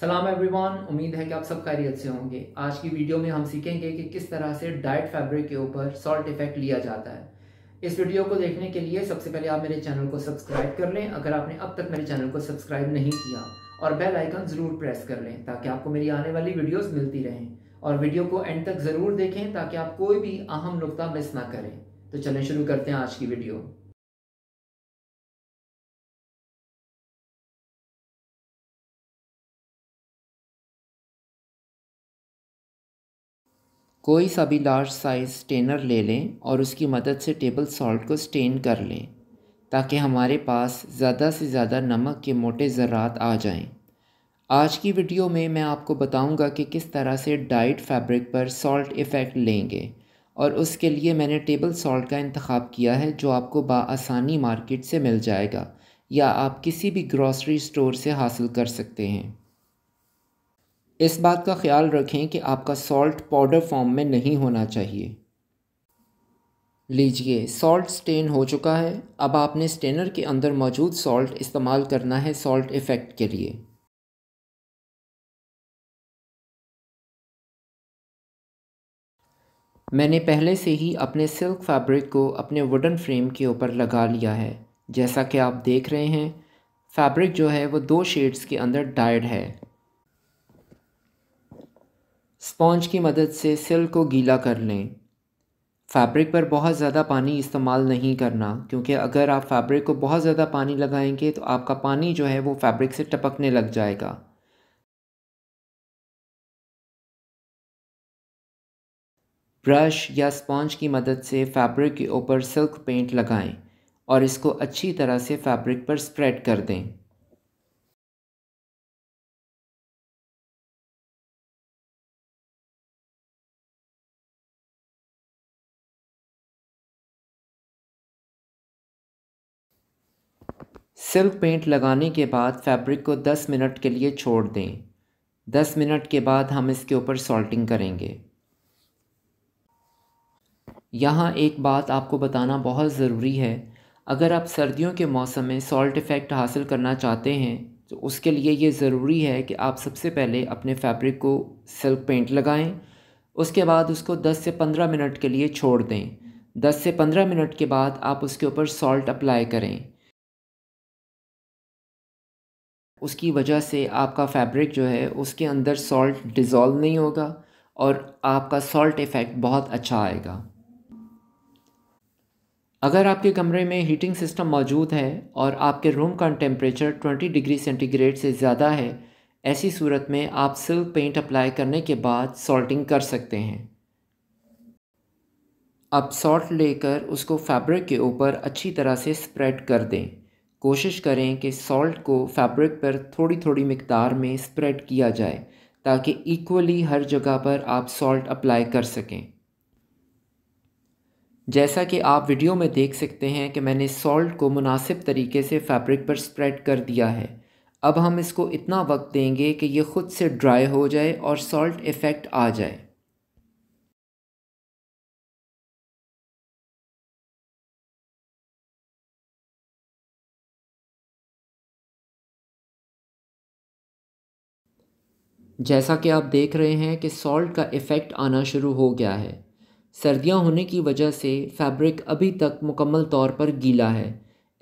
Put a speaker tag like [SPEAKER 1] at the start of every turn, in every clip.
[SPEAKER 1] सलाम एवरीवन उम्मीद है कि आप सब खैरियत से होंगे आज की वीडियो में हम सीखेंगे कि किस तरह से
[SPEAKER 2] डाइट फैब्रिक के ऊपर सॉल्ट इफेक्ट लिया जाता है इस वीडियो को देखने के लिए सबसे पहले आप मेरे चैनल को सब्सक्राइब कर लें अगर आपने अब तक मेरे चैनल को सब्सक्राइब नहीं किया और बेल आइकन ज़रूर प्रेस कर लें ताकि आपको मेरी आने वाली वीडियोज़ मिलती रहें और वीडियो को एंड तक ज़रूर देखें ताकि
[SPEAKER 1] आप कोई भी अहम नुकता मिस ना करें तो चलें शुरू करते हैं आज की वीडियो
[SPEAKER 3] कोई सा भी लार्ज साइज़ स्टेनर ले लें और उसकी मदद से टेबल सॉल्ट को स्टेन कर लें
[SPEAKER 2] ताकि हमारे पास ज़्यादा से ज़्यादा नमक के मोटे ज़रात आ जाएं। आज की वीडियो में मैं आपको बताऊंगा कि किस तरह से डाइट फैब्रिक पर सॉल्ट इफ़ेक्ट लेंगे और उसके लिए मैंने टेबल सॉल्ट का इंतखब किया है जो आपको बासानी मार्केट से मिल जाएगा या आप किसी भी ग्रॉसरी स्टोर से हासिल कर सकते हैं इस बात का ख्याल रखें कि आपका सॉल्ट पाउडर फॉर्म में नहीं होना चाहिए लीजिए सॉल्ट स्टेन हो चुका है अब आपने
[SPEAKER 1] स्टेनर के अंदर मौजूद सॉल्ट इस्तेमाल करना है सॉल्ट इफ़ेक्ट के लिए
[SPEAKER 3] मैंने पहले से ही अपने सिल्क फैब्रिक को अपने वुडन फ्रेम के ऊपर लगा लिया है
[SPEAKER 2] जैसा कि आप देख रहे हैं फैब्रिक जो है वो दो शेड्स के अंदर डाइड है स्पॉन्ज की मदद से सिल्क को गीला कर लें फैब्रिक पर बहुत ज़्यादा पानी इस्तेमाल नहीं करना क्योंकि अगर आप फैब्रिक
[SPEAKER 3] को बहुत ज़्यादा पानी लगाएंगे तो आपका पानी जो है वो फैब्रिक से टपकने लग जाएगा ब्रश या स्पॉन्ज की मदद से फैब्रिक के ऊपर सिल्क पेंट लगाएं और इसको
[SPEAKER 1] अच्छी तरह से फैब्रिक पर स्प्रेड कर दें
[SPEAKER 3] सिल्क पेंट लगाने के बाद फैब्रिक को 10 मिनट के लिए छोड़ दें
[SPEAKER 2] 10 मिनट के बाद हम इसके ऊपर सॉल्टिंग करेंगे यहाँ एक बात आपको बताना बहुत ज़रूरी है अगर आप सर्दियों के मौसम में सॉल्ट इफ़ेक्ट हासिल करना चाहते हैं तो उसके लिए ये ज़रूरी है कि आप सबसे पहले अपने फैब्रिक को सिल्क पेंट लगाएं उसके बाद उसको 10 से 15 मिनट के लिए छोड़ दें 10 से 15 मिनट के बाद आप उसके ऊपर सॉल्ट अप्लाई करें उसकी वजह से आपका फैब्रिक जो है उसके अंदर सॉल्ट डिज़ोल्व नहीं होगा और आपका सॉल्ट इफ़ेक्ट बहुत अच्छा आएगा अगर आपके कमरे में हीटिंग सिस्टम मौजूद है और आपके रूम का टेम्परेचर 20 डिग्री सेंटीग्रेड से ज़्यादा है ऐसी सूरत में आप सिल्क पेंट अप्लाई करने के बाद सॉल्टिंग कर सकते हैं अब सॉल्ट लेकर उसको फैब्रिक के ऊपर अच्छी तरह से स्प्रेड कर दें कोशिश करें कि सॉल्ट को फैब्रिक पर थोड़ी थोड़ी मकदार में स्प्रेड किया जाए ताकि इक्वली हर जगह पर आप सॉल्ट अप्लाई कर सकें जैसा कि आप वीडियो में देख सकते हैं कि मैंने सॉल्ट को मुनासिब तरीके से फैब्रिक पर स्प्रेड कर दिया है अब हम इसको इतना वक्त देंगे कि
[SPEAKER 1] ये ख़ुद से ड्राई हो जाए और सॉल्ट इफ़ेक्ट आ जाए
[SPEAKER 3] जैसा कि आप देख रहे हैं कि सॉल्ट का इफ़ेक्ट आना शुरू हो गया है
[SPEAKER 2] सर्दियां होने की वजह से फैब्रिक अभी तक मुकम्मल तौर पर गीला है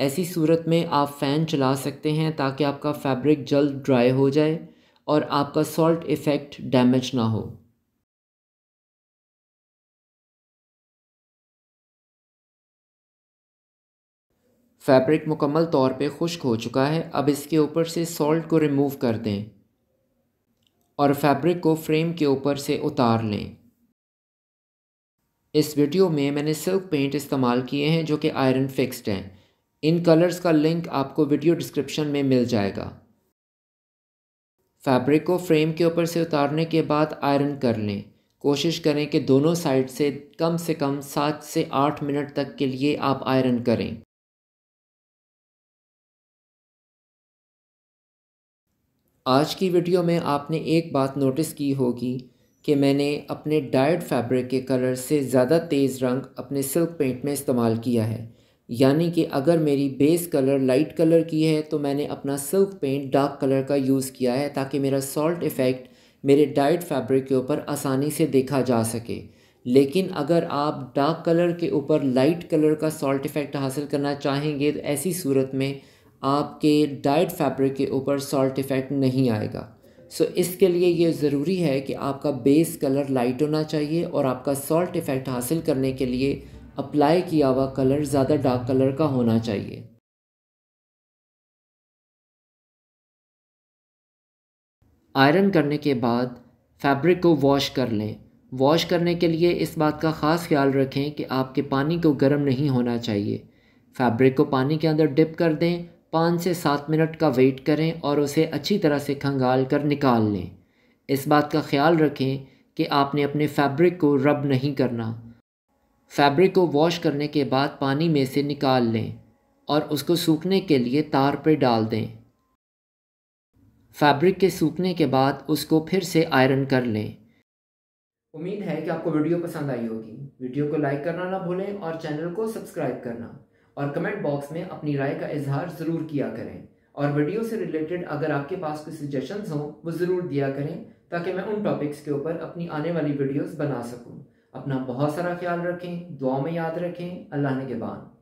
[SPEAKER 2] ऐसी सूरत में आप फ़ैन चला सकते हैं ताकि आपका फैब्रिक जल्द ड्राई हो जाए
[SPEAKER 1] और आपका सॉल्ट इफ़ेक्ट डैमेज ना हो
[SPEAKER 3] फैब्रिक मुकम्मल तौर पे खुश्क हो चुका है अब इसके ऊपर से सॉल्ट को रिमूव कर दें
[SPEAKER 2] और फैब्रिक को फ्रेम के ऊपर से उतार लें इस वीडियो में मैंने सिल्क पेंट इस्तेमाल किए हैं जो कि आयरन फिक्स्ड हैं इन कलर्स का लिंक आपको वीडियो डिस्क्रिप्शन में मिल जाएगा फैब्रिक को फ्रेम के ऊपर से उतारने के बाद आयरन कर लें कोशिश करें कि दोनों साइड से
[SPEAKER 3] कम से कम सात से आठ मिनट तक के लिए आप आयरन करें आज की वीडियो में आपने एक बात नोटिस की होगी कि मैंने अपने डायड फैब्रिक के कलर
[SPEAKER 2] से ज़्यादा तेज़ रंग अपने सिल्क पेंट में इस्तेमाल किया है यानी कि अगर मेरी बेस कलर लाइट कलर की है तो मैंने अपना सिल्क पेंट डार्क कलर का यूज़ किया है ताकि मेरा सॉल्ट इफ़ेक्ट मेरे डाइट फैब्रिक के ऊपर आसानी से देखा जा सके लेकिन अगर आप डार्क कलर के ऊपर लाइट कलर का सॉल्ट इफ़ेक्ट हासिल करना चाहेंगे तो ऐसी सूरत में आपके डाइट फैब्रिक के ऊपर सॉल्ट इफ़ेक्ट नहीं आएगा सो so, इसके लिए ये ज़रूरी है कि आपका बेस कलर लाइट होना चाहिए और आपका सॉल्ट इफ़ेक्ट
[SPEAKER 3] हासिल करने के लिए अप्लाई किया हुआ कलर ज़्यादा डार्क कलर का होना चाहिए आयरन करने के बाद फैब्रिक को वॉश कर लें वॉश करने के लिए इस बात का
[SPEAKER 2] ख़ास ख्याल रखें कि आपके पानी को गर्म नहीं होना चाहिए फैब्रिक को पानी के अंदर डिप कर दें पाँच से सात मिनट का वेट करें और उसे अच्छी तरह से खंगाल कर निकाल लें इस बात का ख्याल रखें कि आपने अपने फैब्रिक को रब नहीं करना फैब्रिक को वॉश करने के बाद पानी में से निकाल लें और उसको सूखने के लिए तार पर डाल दें फैब्रिक के सूखने के बाद उसको फिर से आयरन कर लें उम्मीद है कि आपको वीडियो पसंद आई होगी वीडियो को लाइक करना ना भूलें और चैनल को सब्सक्राइब करना और कमेंट बॉक्स में अपनी राय का इजहार ज़रूर किया करें और वीडियो से रिलेटेड अगर आपके पास कोई सजेशन हों वो ज़रूर दिया करें ताकि मैं उन टॉपिक्स के ऊपर अपनी आने वाली वीडियोस बना सकूं। अपना बहुत
[SPEAKER 1] सारा ख्याल रखें दुआ में याद रखें अल्लाह ने के बाद